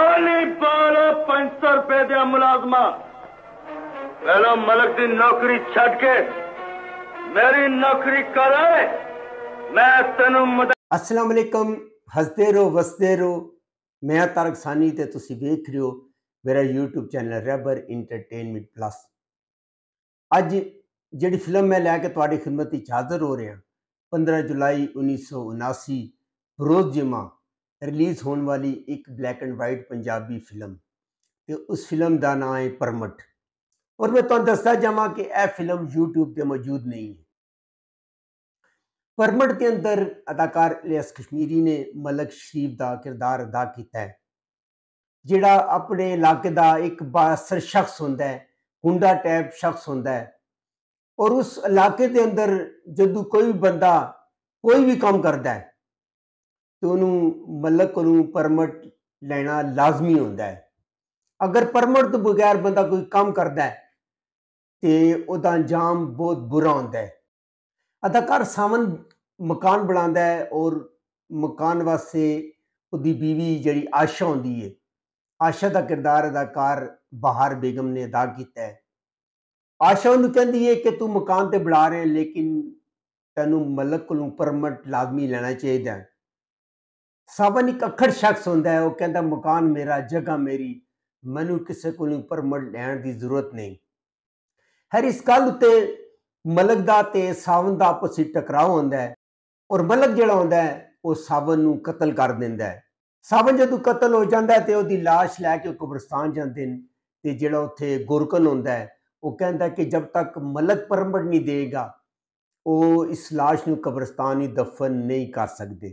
آلی بالا پنچ سو روپے دیا ملازمہ پہلا ملک دی نوکری چھٹ کے میری نوکری کرائے میں تنو مد السلام علیکم ہستے رو وستے رو میں تارک سانی تے تسی ویکھ رہے ہو میرا یوٹیوب چینل ریبر انٹرٹینمنٹ پلس اج جڑی فلم میں لے کے تواڈی خدمت وچ حاضر ہو رہے ہیں 15 جولائی 1979 بروز جمعہ ریلیز ہون والی ایک black and white Punjabi film تے اس فلم دا نام ہے پرمٹ اور میں تو دستا جمع کہ اے فلم یوٹیوب ٹیوب پہ موجود نہیں ہے پرمٹ کے اندر اداکار ایس کشمیری نے ملک شریف دا کردار ادا کیتا ہے جڑا اپنے علاقے دا ایک باسر شخص ہوندا ہے ہنڈا ٹیپ شخص ہوندا ہے اور اس علاقے دے اندر جدو کوئی بندہ کوئی بھی کام کرد ہے تو وہ ملک کو پرمٹ لینا لازمی ہوں اگر پرمٹ تو بغیر بندہ کوئی کام کرد ہے تو وہ انجام بہت برا ہوں اداکار ساون مکان بنا ہے اور مکان واسطے وہی بیوی جی آشا ہوں آشا کا کردار ادار بہار بیگم نے ادا کیا ہے آشا انہیں کہ تکان تو بلا رہے لیکن تینوں ملک کو پرمٹ لازمی لینا چاہیے سابن اکڑ شخص ہوں وہ کہہدا مکان میرا جگہ میری منوں کسی کو پرمٹ لین کی ضرورت نہیں ہے اس گل اتنے ملک کا تو ساون کا پسی ٹکراؤ آدھا اور ملک جہاں آتا ہے وہ سابن قتل کر دیا سابن جد قتل ہو جاتا ہے تو وہی لاش لے کے قبرستان جانے تو جڑا اتنے گورکل ہوں وہ کہہد کہ جب تک ملک پرمڑ نہیں دے گا وہ اس لاش نبرستان ہی دفن نہیں کر سکتے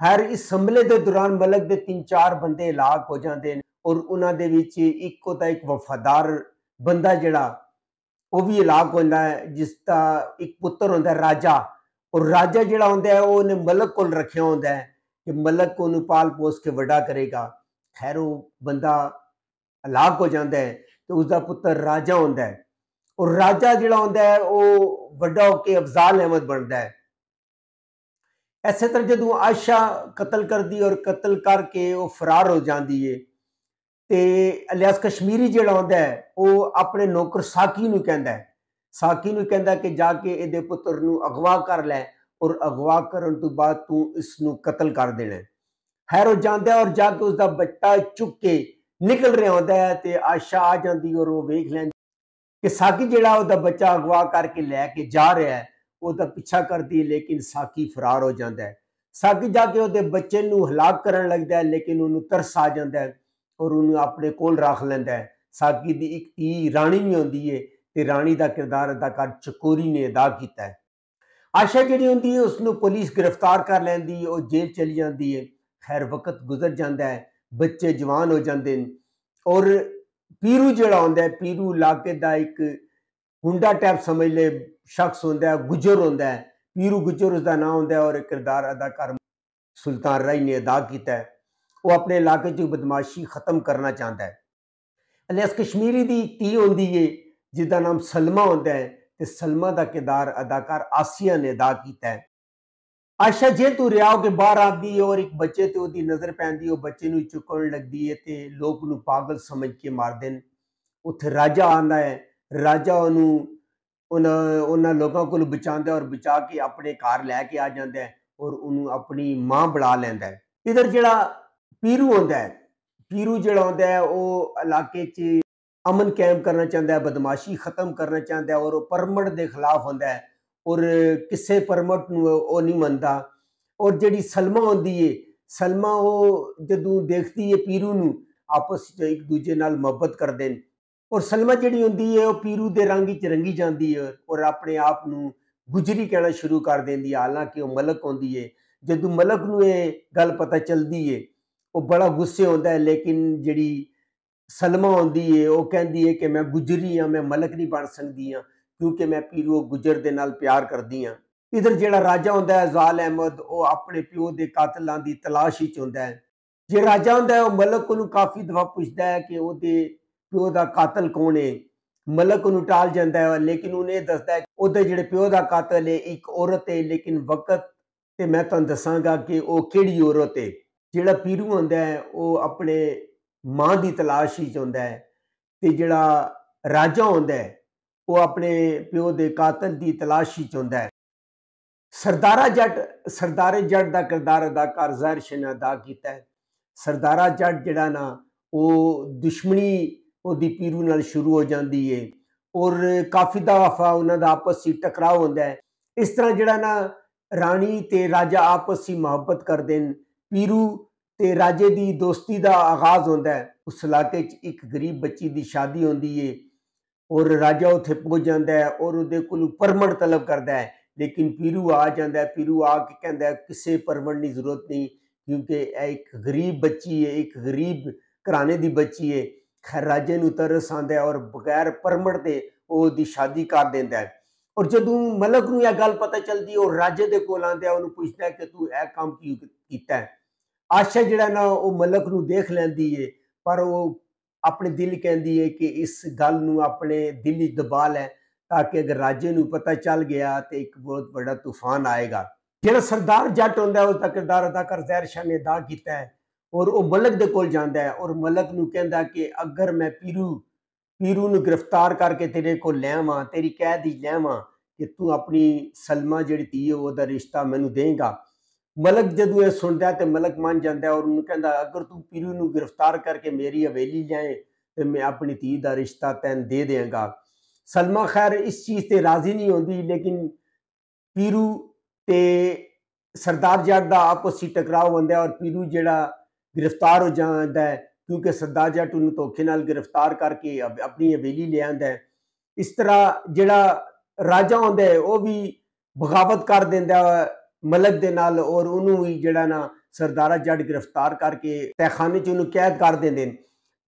ہر اس حملے دے دوران ملک دے تین چار بندے علاق ہو جاندے ہیں اور دے کے ایک وفادار بندہ جڑا وہ بھی علاق ہوندہ ہے جس دا ایک پتر ہے راجا اور راجا ہوندہ ہے وہ ملک کو ہوندہ ہے کہ ملک کو انہوں پال پوس کے وڈا کرے گا خیر وہ بندہ علاق ہو جاتا ہے تو اس دا پتر راجا ہے اور راجا ہوندہ ہے وہ وڈا ہو کے افضال احمد بندہ ہے ایسے طرح جدو آشا قتل کر دی اور قتل کر کے وہ فرار ہو جاتی ہے وہ اپنے نوکر سای نا ساقی کہ جا کے نو اغوا کر لے اور اگوا کر بعد قتل کر دینا حیر ہو جاند ہے اور جا کے اس دا بچہ چک کے نکل رہا ہے آشا آ جی اور وہ ویک لیں کہ ساکی جہاں اس دا بچہ اغوا کر کے لے کے جا رہے ہیں وہ تو پچھا کرتی ہے لیکن ساکی فرار ہو جاندہ ہے ساکی جا کے ہوتے بچے ہلاک کر لگتا ہے لیکن انہوں ترس آ جاندہ ہے اور انہوں اپنے کول راکھ لیندہ ہے ساکی دی ایک تی رانی نہیں آتی ہے تی رانی دا کردار دا کار چکوری نے ادا کیتا ہے آشا جہی ہوں اس کو پولیس گرفتار کر لیندی ہے اور جیل چلی جاتی ہے خیر وقت گزر جاندہ ہے بچے جوان ہو ہیں اور پیرو جڑا آدھا پیرو لاکے دا ایک ہوںڈا ٹیپ سمجھ لے شخص ہوندہ ہے گجر ہوندہ ہے پیرو گجر اس دا نام ہوندہ ہے اور ایک کردار ادا کر سلطان رائی نے ادا کیتا ہے وہ اپنے علاقے جو بدماشی ختم کرنا چاہتا ہے اس کشمیری تھی آتی ہے جس کا نام سلمہ ہوندہ ہے تو سلمہ دا کردار ادا کر آسیہ نے ادا کیتا ہے آشا جے تو جی تک باہر ہے اور ایک بچے تو دی نظر پہن دی ہے اور بچے نو چکن لگ دی ہے لوگ نو پاگل سمجھ کے مار دے راجہ آنا ہے ਰਾਜਾ ਉਹਨੂੰ ਉਹਨਾਂ ਉਹਨਾਂ ਲੋਕਾਂ ਕੋਲ ਬਚਾਉਂਦਾ ਔਰ ਬਚਾ ਕੇ ਆਪਣੇ ਘਰ ਲੈ ਕੇ ਆ ਜਾਂਦਾ ਹੈ ਔਰ ਉਹਨੂੰ ਆਪਣੀ ਮਾਂ ਬਣਾ ਲੈਂਦਾ ਹੈ ਇਧਰ ਜਿਹੜਾ ਪੀਰੂ ਹੁੰਦਾ ਹੈ ਪੀਰੂ ਜਿਹੜਾ ਹੁੰਦਾ ਹੈ ਉਹ ਇਲਾਕੇ 'ਚ ਅਮਨ ਕੈਂਪ ਕਰਨਾ ਚਾਹੁੰਦਾ ਹੈ ਬਦਮਾਸ਼ੀ ਖਤਮ ਕਰਨਾ ਚਾਹੁੰਦਾ ਹੈ ਔਰ ਉਹ ਪਰਮਟ ਦੇ ਖਿਲਾਫ ਹੁੰਦਾ ਹੈ ਔਰ ਕਿਸੇ ਪਰਮਟ ਨੂੰ ਉਹ ਨਹੀਂ ਮੰਨਦਾ ਔਰ ਜਿਹੜੀ ਸਲਮਾ ਹੁੰਦੀ ਏ ਸਲਮਾ ਉਹ ਜਦੋਂ ਦੇਖਦੀ ਏ ਪੀਰੂ ਨੂੰ ਆਪਸ ਵਿੱਚ ਇੱਕ ਦੂਜੇ ਨਾਲ ਮੁਹੱਬਤ ਕਰਦੇ ਨੇ اور سلما جہی ہوں پیرو کے رنگ چ رنگی جاتی ہے اور اپنے آپری کہنا شروع کر دیا کہ وہ ملک آئے جی ملک پتا چلتی ہے گسے آپ سلما آ گجری ہوں میں ملک نہیں بن سکتی ہوں کیونکہ میں پیرو گجر کے نام پیار کرتی ہوں ادھر جہاں راجا ہوں زال احمد وہ اپنے پیو کے قاتل کی تلاش چا ہوں ملک وہ کافی دفعہ پوچھتا ہے کہ وہ ਪਿਓ ਦਾ ਕਾਤਲ ਕੌਣ ਹੈ ਮਲਕ ਨੂੰ ਟਾਲ ਜਾਂਦਾ ਹੈ ਲੇਕਿਨ ਉਹਨੇ ਦੱਸਦਾ ਹੈ ਉਹਦੇ ਜਿਹੜੇ ਪਿਓ ਦਾ ਕਾਤਲ ਹੈ ਇੱਕ ਔਰਤ ਹੈ ਲੇਕਿਨ ਵਕਤ ਤੇ ਮੈਂ ਤੁਹਾਨੂੰ ਦੱਸਾਂਗਾ ਕਿ ਉਹ ਕਿਹੜੀ ਔਰਤ ਹੈ ਜਿਹੜਾ ਪੀਰੂ ਹੁੰਦਾ ਹੈ ਉਹ ਆਪਣੇ ਮਾਂ ਦੀ ਤਲਾਸ਼ ਹੀ ਹੁੰਦਾ ਹੈ ਤੇ ਜਿਹੜਾ ਰਾਜਾ ਹੁੰਦਾ ਹੈ ਉਹ ਆਪਣੇ ਪਿਓ ਦੇ ਕਾਤਲ ਦੀ ਤਲਾਸ਼ ਹੀ ਹੁੰਦਾ ਹੈ ਸਰਦਾਰਾ ਜੱਟ ਸਰਦਾਰੇ ਜੱਟ ਦਾ ਕਿਰਦਾਰ ਅਦਾਕਾਰ ਜ਼ਾਹਿਰ ਸ਼ਨਾ ਅਦਾ ਕੀਤਾ ਹੈ ਸਰਦਾਰਾ ਜੱਟ ਜਿਹੜਾ ਨਾ ਉਹ ਦੁਸ਼ਮਣੀ وہ پیرو نال شروع ہو جاتی ہے اور کافی دفاف انہوں کا آپس ٹکراؤ ہوتا ہے اس طرح جہاں نا رانی تو راجا آپس میں محبت کرتے ہیں پیرو تو راجے کی دوستی کا آغاز ہوتا ہے اس علاقے ایک گریب بچی کی شادی ہوتی ہے اور راجا اتنے پہنچ جایا ہے اور وہ پرمڑ تلب کرتا ہے لیکن پیرو آ جایا پیرو آ کے کہہدا کسی پرمنٹ کی ضرورت نہیں کیونکہ یہ ایک گریب بچی ہے ایک گریب کرانے کی بچی ہے راجے نرس آد ہے اور بغیر پرمڑ پرمٹتے وہ شادی کر دیا ہے اور جدو ملک نو یا گل پتا چل دی اور راجے دے دوں پوچھتا ہے کہ تو اے کام کی کیتا ہے آشا جڑا نا وہ ملک نو دیکھ لین دی ہے پر وہ اپنے دل کہن دی ہے کہ اس گل نو اپنے دل دبال ہے تاکہ اگر راجے نو نت چل گیا تو ایک بہت بڑا طوفان آئے گا جڑا سردار جٹ ہوندہ ہے اس کا کردار کر زہر شاہ نے ادا کیتا ہے اور وہ ملک دے کول جانا ہے اور ملک نو نا کہ اگر میں پیرو پیرو نو گرفتار کر کے تیرے کو لے ماں تیری قہ دی لے ماں کہ تنی سلما جی تھی وہ رشتہ مینوں دیں گا ملک جدو یہ سنتا ہے تو ملک مان من ہے اور انہوں اگر تو پیرو تیرو گرفتار کر کے میری ہیلی جائیں تو میں اپنی تھی کا رشتہ تین دے دیں گا سلمہ خیر اس چیز تے راضی نہیں آتی لیکن پیرو تے سردار جاگ دا آپ کو سی ٹکراؤ اور پیرو جڑا ਗ੍ਰਿਫਤਾਰ ਹੋ ਜਾਂਦਾ ਕਿਉਂਕਿ ਸਰਦਾਰ ਜੱਟੂ ਨੂੰ ਧੋਖੇ ਨਾਲ ਗ੍ਰਿਫਤਾਰ ਕਰਕੇ ਆਪਣੀ ਹਵੇਲੀ ਲਿਆਂਦਾ ਇਸ ਤਰ੍ਹਾਂ ਜਿਹੜਾ ਰਾਜਾ ਹੁੰਦਾ ਉਹ ਵੀ ਬਗਾਵਤ ਕਰ ਦਿੰਦਾ ਮਲਕ ਦੇ ਨਾਲ ਔਰ ਉਹਨੂੰ ਵੀ ਜਿਹੜਾ ਨਾ ਸਰਦਾਰਾ ਜੱਟ ਗ੍ਰਿਫਤਾਰ ਕਰਕੇ ਤਹਿਖਾਨੇ 'ਚ ਉਹਨੂੰ ਕੈਦ ਕਰ ਦਿੰਦੇ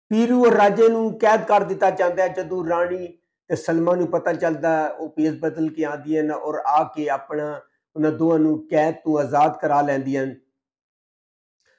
ਪੀਰੂ ਔਰ ਰਾਜੇ ਨੂੰ ਕੈਦ ਕਰ ਦਿੱਤਾ ਜਾਂਦਾ ਜਦੋਂ ਰਾਣੀ ਤੇ ਸਲਮਾ ਨੂੰ ਪਤਾ ਚੱਲਦਾ ਉਹ ਪੇਸ ਬਦਲ ਕੇ ਆਉਂਦੀਆਂ ਨੇ ਔਰ ਆ ਕੇ ਆਪਣਾ ਉਹਨਾਂ ਦੋਵਾਂ ਨੂੰ ਕੈਦ ਤੋਂ ਆਜ਼ਾਦ ਕਰਾ ਲੈਂਦੀਆਂ ਨੇ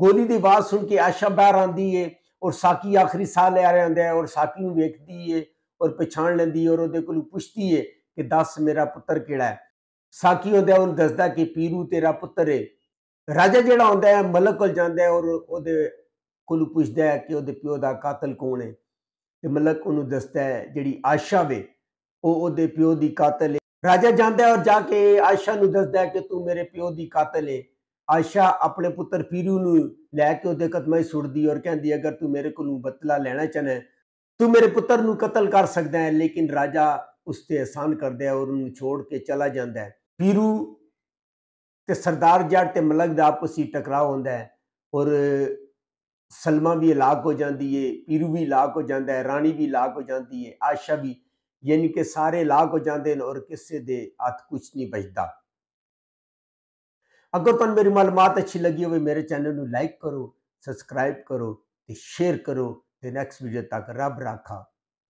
گولی بات سن کے آشا باہر ساکی آخری سال ہے اور پچھان لو پوچھتی ہے کہ دس میرا دستا ہے کہ پیرو تیرا ہے ملک کو پوچھتا ہے کہ وہ پیو دا قاتل کون ہے ملک اُن دستا ہے جڑی آشا او وہ پیو دی قاتل ہے راجا جانا ہے اور جا کے آشا نسد ہے کہ میرے پیو دی قاتل ہے عائشہ اپنے پتر پیرو نو لے کے اوپر قدمہ ہی دی اور کہہ دی اگر میرے کو بتلا لےنا چاہیں تو میرے پتر نو قتل کر ہے لیکن راجہ اس تے احسان کرد ہے اور انو چھوڑ کے چلا جان ہے پیرو تے سردار تے ملک دا آپسی ٹکرا ہے اور سلمہ بھی علاق ہو جاندی ہے پیرو بھی علاق ہو ہے رانی بھی علاق ہو جاندی ہے عائشہ بھی یعنی کہ سارے علاق ہو جاندے ہیں اور دے دھ کچھ نہیں بچتا اگر تمہیں میری معلومات اچھی لگی میرے چینل نو لائک کرو سبسکرائب کرو شیئر کرو تو نیکسٹ ویڈیو تک رب رکھا